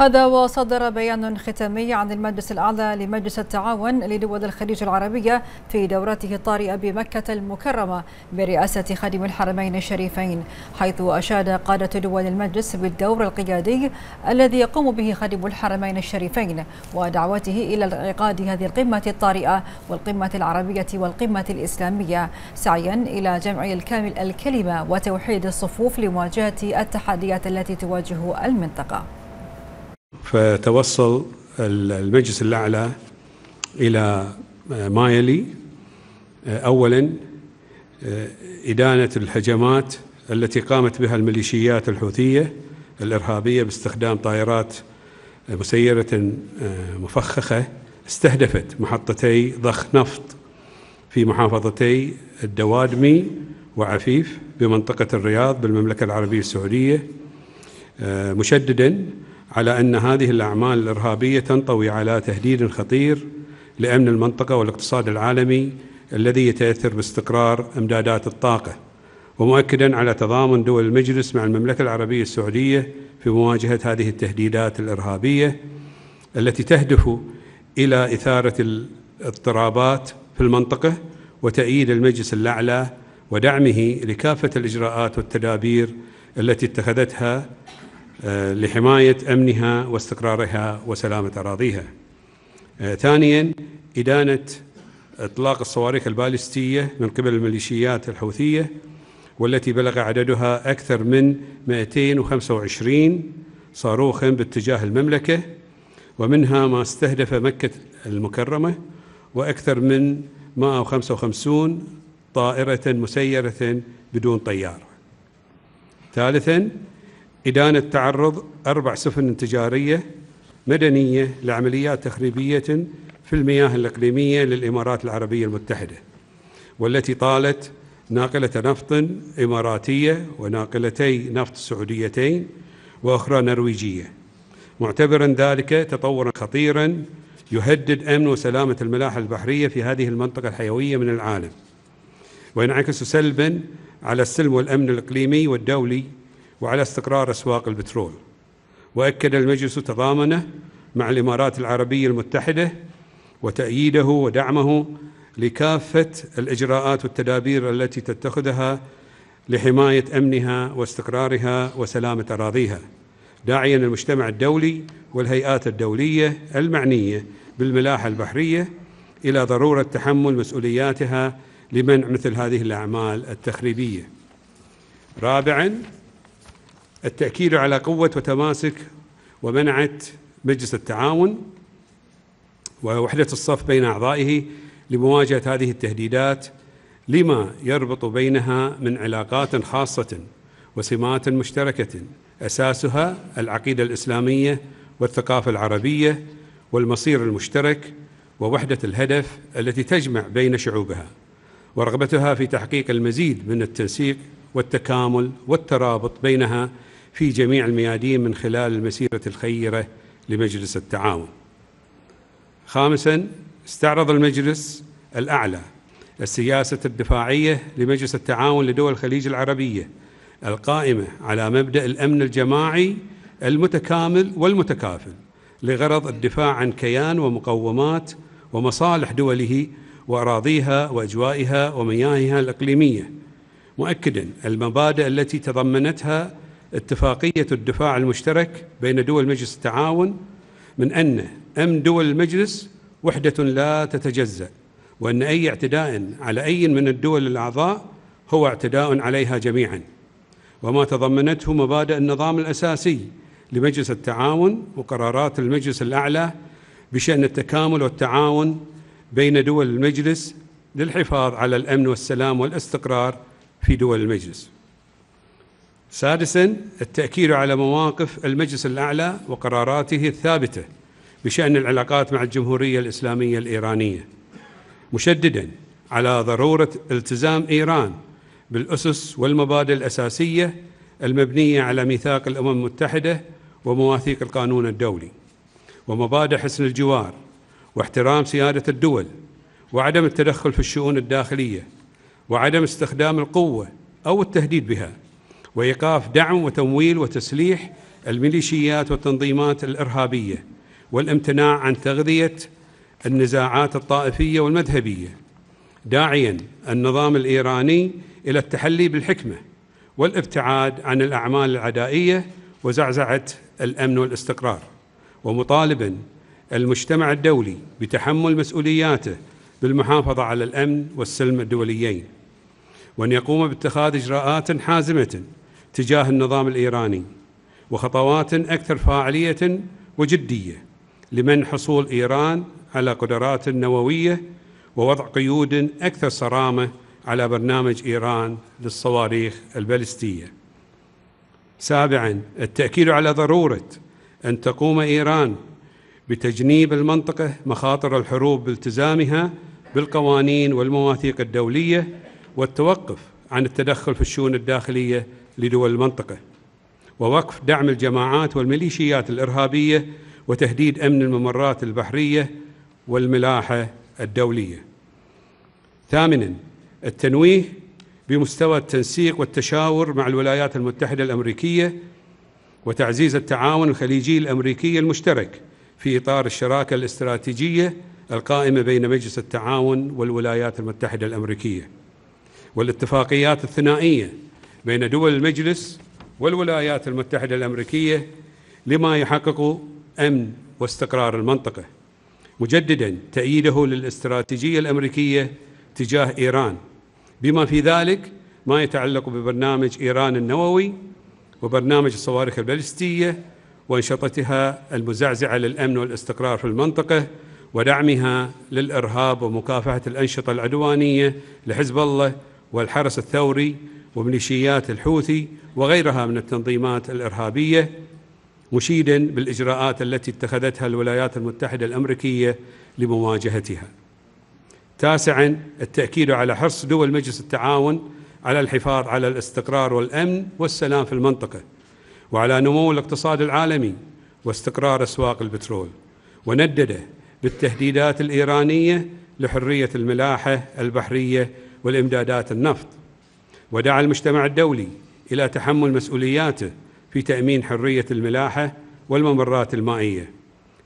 هذا وصدر بيان ختامي عن المجلس الأعلى لمجلس التعاون لدول الخليج العربية في دورته الطارئة بمكة المكرمة برئاسة خادم الحرمين الشريفين حيث أشاد قادة دول المجلس بالدور القيادي الذي يقوم به خادم الحرمين الشريفين ودعوته إلى انعقاد هذه القمة الطارئة والقمة العربية والقمة الإسلامية سعيا إلى جمع الكامل الكلمة وتوحيد الصفوف لمواجهة التحديات التي تواجه المنطقة فتوصل المجلس الأعلى إلى آه، ما يلي آه، أولا آه، إدانة الهجمات التي قامت بها الميليشيات الحوثية الإرهابية باستخدام طائرات مسيرة مفخخة استهدفت محطتي ضخ نفط في محافظتي الدوادمي وعفيف بمنطقة الرياض بالمملكة العربية السعودية مشددا على أن هذه الأعمال الإرهابية تنطوي على تهديد خطير لأمن المنطقة والاقتصاد العالمي الذي يتأثر باستقرار إمدادات الطاقة ومؤكدا على تضامن دول المجلس مع المملكة العربية السعودية في مواجهة هذه التهديدات الإرهابية التي تهدف إلى إثارة الاضطرابات في المنطقة وتأييد المجلس الأعلى ودعمه لكافة الإجراءات والتدابير التي اتخذتها آه، لحماية أمنها واستقرارها وسلامة أراضيها آه، ثانيا إدانة إطلاق الصواريخ البالستية من قبل الميليشيات الحوثية والتي بلغ عددها أكثر من 225 صاروخا باتجاه المملكة ومنها ما استهدف مكة المكرمة وأكثر من 155 طائرة مسيرة بدون طيار ثالثا إدانة تعرض أربع سفن تجارية مدنية لعمليات تخريبية في المياه الإقليمية للإمارات العربية المتحدة والتي طالت ناقلة نفط إماراتية وناقلتي نفط سعوديتين وأخرى نرويجية معتبرا ذلك تطورا خطيرا يهدد أمن وسلامة الملاحة البحرية في هذه المنطقة الحيوية من العالم وينعكس سلبا على السلم والأمن الإقليمي والدولي وعلى استقرار أسواق البترول وأكد المجلس تضامنه مع الإمارات العربية المتحدة وتأييده ودعمه لكافة الإجراءات والتدابير التي تتخذها لحماية أمنها واستقرارها وسلامة أراضيها داعيا المجتمع الدولي والهيئات الدولية المعنية بالملاحة البحرية إلى ضرورة تحمل مسؤولياتها لمنع مثل هذه الأعمال التخريبية رابعاً التأكيد على قوة وتماسك ومنعة مجلس التعاون ووحدة الصف بين أعضائه لمواجهة هذه التهديدات لما يربط بينها من علاقات خاصة وسمات مشتركة أساسها العقيدة الإسلامية والثقافة العربية والمصير المشترك ووحدة الهدف التي تجمع بين شعوبها ورغبتها في تحقيق المزيد من التنسيق والتكامل والترابط بينها في جميع الميادين من خلال المسيرة الخيرة لمجلس التعاون خامسا استعرض المجلس الأعلى السياسة الدفاعية لمجلس التعاون لدول الخليج العربية القائمة على مبدأ الأمن الجماعي المتكامل والمتكافل لغرض الدفاع عن كيان ومقومات ومصالح دوله وأراضيها وأجوائها ومياهها الإقليمية مؤكدا المبادئ التي تضمنتها اتفاقية الدفاع المشترك بين دول مجلس التعاون من أن أم دول المجلس وحدة لا تتجزأ وأن أي اعتداء على أي من الدول الأعضاء هو اعتداء عليها جميعا وما تضمنته مبادئ النظام الأساسي لمجلس التعاون وقرارات المجلس الأعلى بشأن التكامل والتعاون بين دول المجلس للحفاظ على الأمن والسلام والاستقرار في دول المجلس سادسا التأكيد على مواقف المجلس الأعلى وقراراته الثابتة بشأن العلاقات مع الجمهورية الإسلامية الإيرانية مشددا على ضرورة التزام إيران بالأسس والمبادئ الأساسية المبنية على ميثاق الأمم المتحدة ومواثيق القانون الدولي ومبادئ حسن الجوار واحترام سيادة الدول وعدم التدخل في الشؤون الداخلية وعدم استخدام القوة أو التهديد بها وايقاف دعم وتمويل وتسليح الميليشيات والتنظيمات الارهابيه والامتناع عن تغذيه النزاعات الطائفيه والمذهبيه داعيا النظام الايراني الى التحلي بالحكمه والابتعاد عن الاعمال العدائيه وزعزعه الامن والاستقرار ومطالبا المجتمع الدولي بتحمل مسؤولياته بالمحافظه على الامن والسلم الدوليين وان يقوم باتخاذ اجراءات حازمه تجاه النظام الإيراني وخطوات أكثر فاعلية وجدية لمن حصول إيران على قدرات نووية ووضع قيود أكثر صرامة على برنامج إيران للصواريخ البالستية سابعا التأكيد على ضرورة أن تقوم إيران بتجنيب المنطقة مخاطر الحروب بالتزامها بالقوانين والمواثيق الدولية والتوقف عن التدخل في الشؤون الداخلية لدول المنطقة ووقف دعم الجماعات والميليشيات الإرهابية وتهديد أمن الممرات البحرية والملاحة الدولية ثامنا التنويه بمستوى التنسيق والتشاور مع الولايات المتحدة الأمريكية وتعزيز التعاون الخليجي الأمريكي المشترك في إطار الشراكة الاستراتيجية القائمة بين مجلس التعاون والولايات المتحدة الأمريكية والاتفاقيات الثنائية بين دول المجلس والولايات المتحدة الأمريكية لما يحقق أمن واستقرار المنطقة مجددا تأييده للاستراتيجية الأمريكية تجاه إيران بما في ذلك ما يتعلق ببرنامج إيران النووي وبرنامج الصواريخ البالستية وأنشطتها المزعزعة للأمن والاستقرار في المنطقة ودعمها للإرهاب ومكافحة الأنشطة العدوانية لحزب الله والحرس الثوري وميليشيات الحوثي وغيرها من التنظيمات الإرهابية مشيدا بالإجراءات التي اتخذتها الولايات المتحدة الأمريكية لمواجهتها تاسعا التأكيد على حرص دول مجلس التعاون على الحفاظ على الاستقرار والأمن والسلام في المنطقة وعلى نمو الاقتصاد العالمي واستقرار أسواق البترول وندد بالتهديدات الإيرانية لحرية الملاحة البحرية والإمدادات النفط ودعا المجتمع الدولي إلى تحمل مسؤولياته في تأمين حرية الملاحة والممرات المائية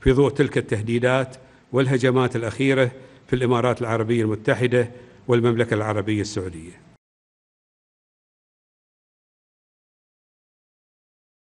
في ضوء تلك التهديدات والهجمات الأخيرة في الإمارات العربية المتحدة والمملكة العربية السعودية